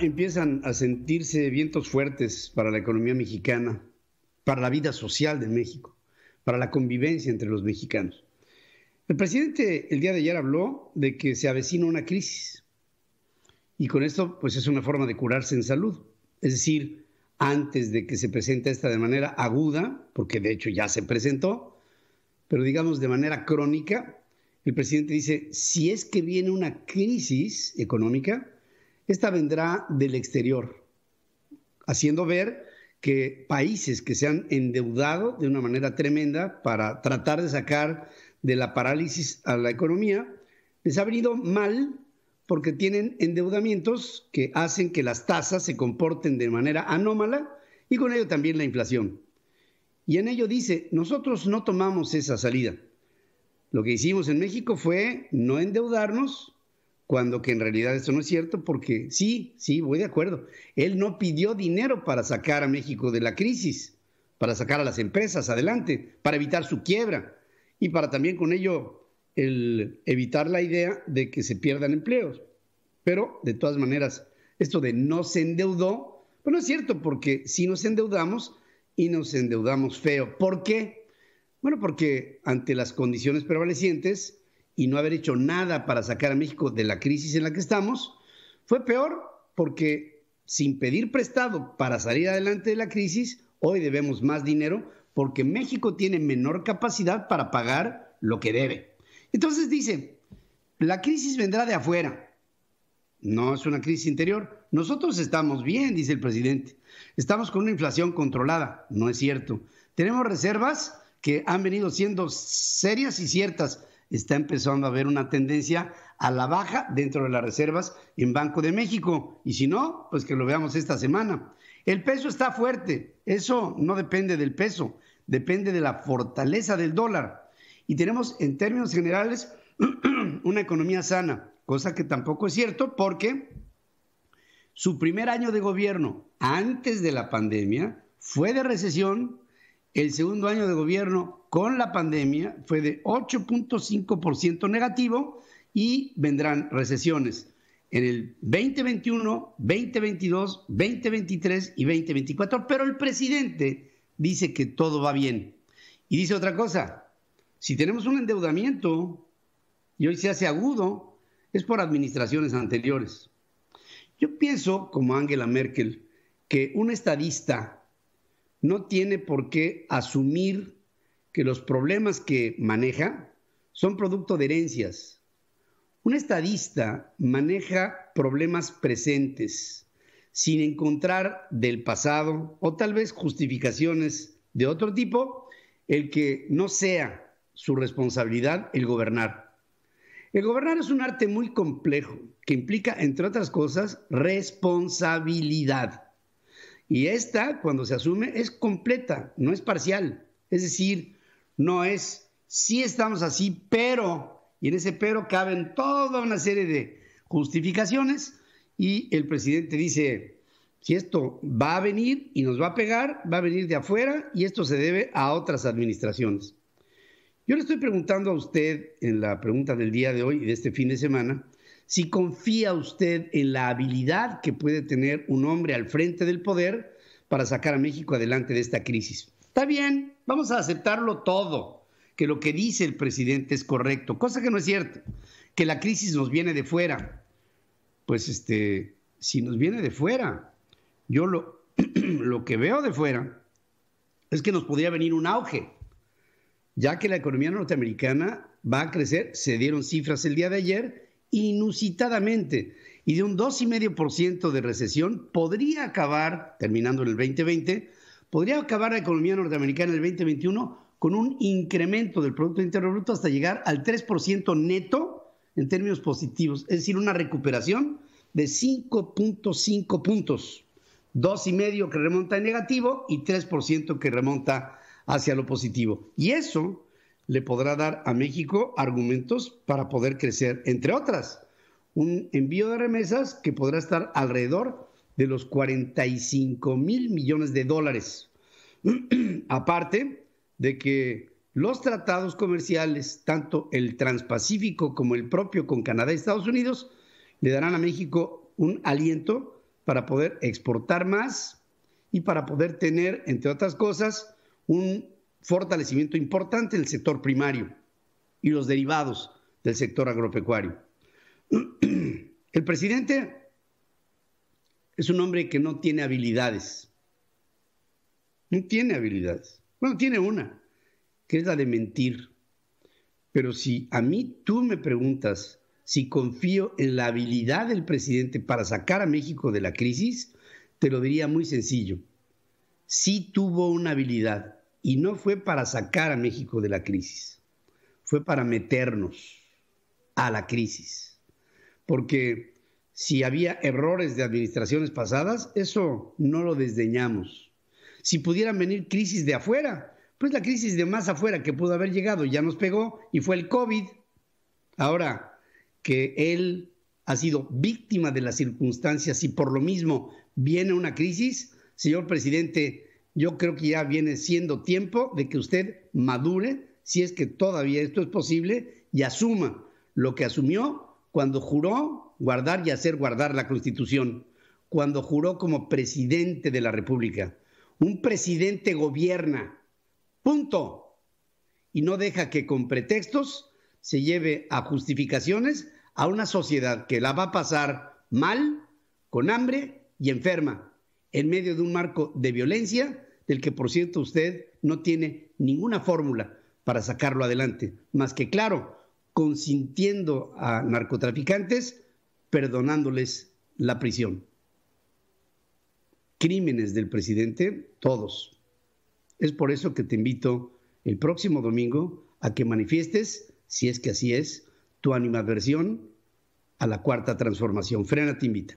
Empiezan a sentirse vientos fuertes para la economía mexicana, para la vida social de México, para la convivencia entre los mexicanos. El presidente el día de ayer habló de que se avecina una crisis y con esto pues es una forma de curarse en salud, es decir, antes de que se presente esta de manera aguda, porque de hecho ya se presentó, pero digamos de manera crónica, el presidente dice, si es que viene una crisis económica, esta vendrá del exterior, haciendo ver que países que se han endeudado de una manera tremenda para tratar de sacar de la parálisis a la economía, les ha venido mal porque tienen endeudamientos que hacen que las tasas se comporten de manera anómala y con ello también la inflación. Y en ello dice, nosotros no tomamos esa salida. Lo que hicimos en México fue no endeudarnos cuando que en realidad eso no es cierto, porque sí, sí, voy de acuerdo. Él no pidió dinero para sacar a México de la crisis, para sacar a las empresas adelante, para evitar su quiebra y para también con ello el evitar la idea de que se pierdan empleos. Pero de todas maneras, esto de no se endeudó, bueno, pues no es cierto, porque si nos endeudamos y nos endeudamos feo. ¿Por qué? Bueno, porque ante las condiciones prevalecientes, y no haber hecho nada para sacar a México de la crisis en la que estamos, fue peor porque sin pedir prestado para salir adelante de la crisis, hoy debemos más dinero porque México tiene menor capacidad para pagar lo que debe. Entonces dice, la crisis vendrá de afuera, no es una crisis interior. Nosotros estamos bien, dice el presidente. Estamos con una inflación controlada, no es cierto. Tenemos reservas que han venido siendo serias y ciertas está empezando a haber una tendencia a la baja dentro de las reservas en Banco de México. Y si no, pues que lo veamos esta semana. El peso está fuerte, eso no depende del peso, depende de la fortaleza del dólar. Y tenemos en términos generales una economía sana, cosa que tampoco es cierto porque su primer año de gobierno antes de la pandemia fue de recesión el segundo año de gobierno con la pandemia fue de 8.5% negativo y vendrán recesiones en el 2021, 2022, 2023 y 2024, pero el presidente dice que todo va bien. Y dice otra cosa, si tenemos un endeudamiento y hoy se hace agudo, es por administraciones anteriores. Yo pienso, como Angela Merkel, que un estadista no tiene por qué asumir que los problemas que maneja son producto de herencias. Un estadista maneja problemas presentes sin encontrar del pasado o tal vez justificaciones de otro tipo el que no sea su responsabilidad el gobernar. El gobernar es un arte muy complejo que implica, entre otras cosas, responsabilidad. Y esta, cuando se asume, es completa, no es parcial. Es decir, no es, si estamos así, pero, y en ese pero caben toda una serie de justificaciones y el presidente dice, si esto va a venir y nos va a pegar, va a venir de afuera y esto se debe a otras administraciones. Yo le estoy preguntando a usted en la pregunta del día de hoy y de este fin de semana, si confía usted en la habilidad que puede tener un hombre al frente del poder para sacar a México adelante de esta crisis. Está bien, vamos a aceptarlo todo, que lo que dice el presidente es correcto, cosa que no es cierto, que la crisis nos viene de fuera. Pues este, si nos viene de fuera, yo lo, lo que veo de fuera es que nos podría venir un auge, ya que la economía norteamericana va a crecer, se dieron cifras el día de ayer inusitadamente y de un 2,5% de recesión podría acabar, terminando en el 2020, podría acabar la economía norteamericana en el 2021 con un incremento del Producto Interno Bruto hasta llegar al 3% neto en términos positivos, es decir, una recuperación de 5.5 puntos, 2,5 que remonta en negativo y 3% que remonta hacia lo positivo. Y eso le podrá dar a México argumentos para poder crecer, entre otras, un envío de remesas que podrá estar alrededor de los 45 mil millones de dólares. Aparte de que los tratados comerciales, tanto el transpacífico como el propio con Canadá y Estados Unidos, le darán a México un aliento para poder exportar más y para poder tener, entre otras cosas, un fortalecimiento importante del sector primario y los derivados del sector agropecuario. El presidente es un hombre que no tiene habilidades. No tiene habilidades. Bueno, tiene una, que es la de mentir. Pero si a mí tú me preguntas si confío en la habilidad del presidente para sacar a México de la crisis, te lo diría muy sencillo. Sí tuvo una habilidad y no fue para sacar a México de la crisis, fue para meternos a la crisis. Porque si había errores de administraciones pasadas, eso no lo desdeñamos. Si pudieran venir crisis de afuera, pues la crisis de más afuera que pudo haber llegado ya nos pegó y fue el COVID. Ahora que él ha sido víctima de las circunstancias y por lo mismo viene una crisis, señor presidente, yo creo que ya viene siendo tiempo de que usted madure, si es que todavía esto es posible, y asuma lo que asumió cuando juró guardar y hacer guardar la Constitución, cuando juró como presidente de la República. Un presidente gobierna, punto, y no deja que con pretextos se lleve a justificaciones a una sociedad que la va a pasar mal, con hambre y enferma, en medio de un marco de violencia, del que por cierto usted no tiene ninguna fórmula para sacarlo adelante, más que claro, consintiendo a narcotraficantes, perdonándoles la prisión. Crímenes del presidente, todos. Es por eso que te invito el próximo domingo a que manifiestes, si es que así es, tu animadversión a la cuarta transformación. Frena te invita.